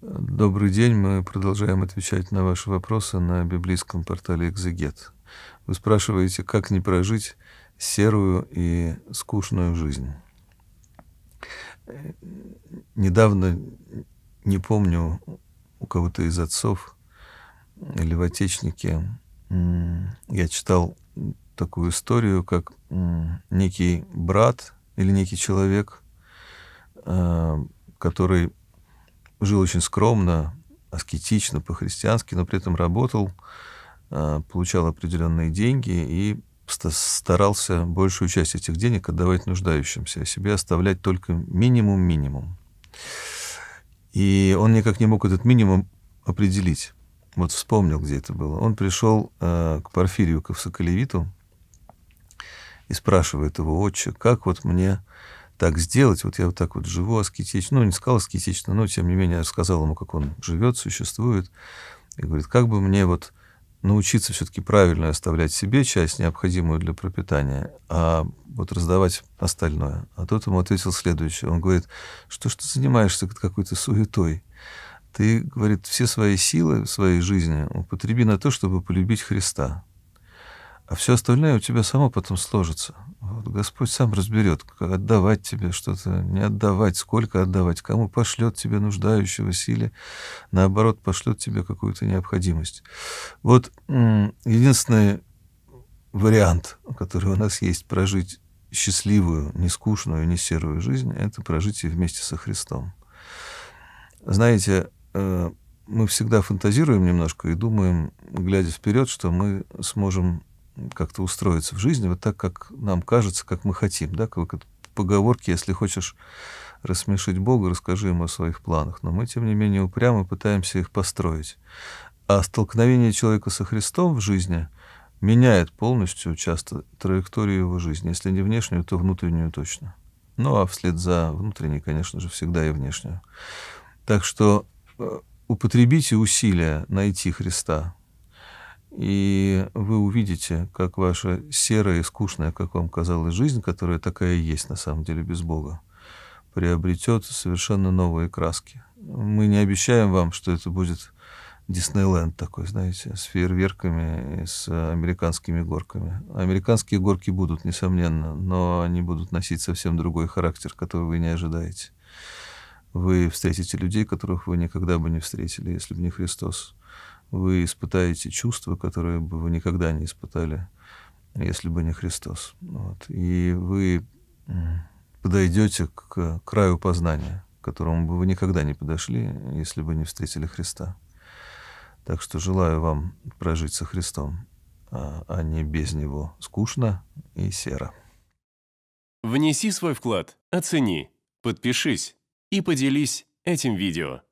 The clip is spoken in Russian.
Добрый день. Мы продолжаем отвечать на ваши вопросы на библейском портале «Экзегет». Вы спрашиваете, как не прожить серую и скучную жизнь. Недавно, не помню, у кого-то из отцов или в отечнике я читал такую историю, как некий брат или некий человек, э, который жил очень скромно, аскетично, по-христиански, но при этом работал, а, получал определенные деньги и старался большую часть этих денег отдавать нуждающимся, а себе оставлять только минимум-минимум. И он никак не мог этот минимум определить. Вот вспомнил, где это было. Он пришел э, к Порфирию Ковсоколевиту и спрашивает его, отче, как вот мне так сделать. Вот я вот так вот живу аскетично. Ну, не сказал аскетично, но, тем не менее, сказал ему, как он живет, существует. И говорит, как бы мне вот научиться все-таки правильно оставлять себе часть, необходимую для пропитания, а вот раздавать остальное. А тот ему ответил следующее. Он говорит, что ж ты занимаешься какой-то суетой? Ты, говорит, все свои силы в своей жизни употреби на то, чтобы полюбить Христа. А все остальное у тебя само потом сложится. Вот Господь сам разберет, отдавать тебе что-то, не отдавать, сколько отдавать, кому пошлет тебе нуждающегося силе, наоборот, пошлет тебе какую-то необходимость. Вот единственный вариант, который у нас есть, прожить счастливую, не скучную, не серую жизнь, это прожить ее вместе со Христом. Знаете, э, мы всегда фантазируем немножко и думаем, глядя вперед, что мы сможем как-то устроиться в жизни вот так, как нам кажется, как мы хотим. Да? Как поговорки, если хочешь рассмешить Бога, расскажи ему о своих планах. Но мы, тем не менее, упрямо пытаемся их построить. А столкновение человека со Христом в жизни меняет полностью часто траекторию его жизни. Если не внешнюю, то внутреннюю точно. Ну, а вслед за внутренней, конечно же, всегда и внешнюю. Так что э, употребите усилия найти Христа и вы увидите, как ваша серая и скучная, как вам казалось, жизнь, которая такая и есть на самом деле без Бога, приобретет совершенно новые краски. Мы не обещаем вам, что это будет Диснейленд такой, знаете, с фейерверками и с американскими горками. Американские горки будут, несомненно, но они будут носить совсем другой характер, который вы не ожидаете. Вы встретите людей, которых вы никогда бы не встретили, если бы не Христос вы испытаете чувства, которые бы вы никогда не испытали, если бы не Христос. Вот. И вы подойдете к краю познания, к которому бы вы никогда не подошли, если бы не встретили Христа. Так что желаю вам прожить со Христом, а, а не без Него скучно и серо. Внеси свой вклад, оцени, подпишись и поделись этим видео.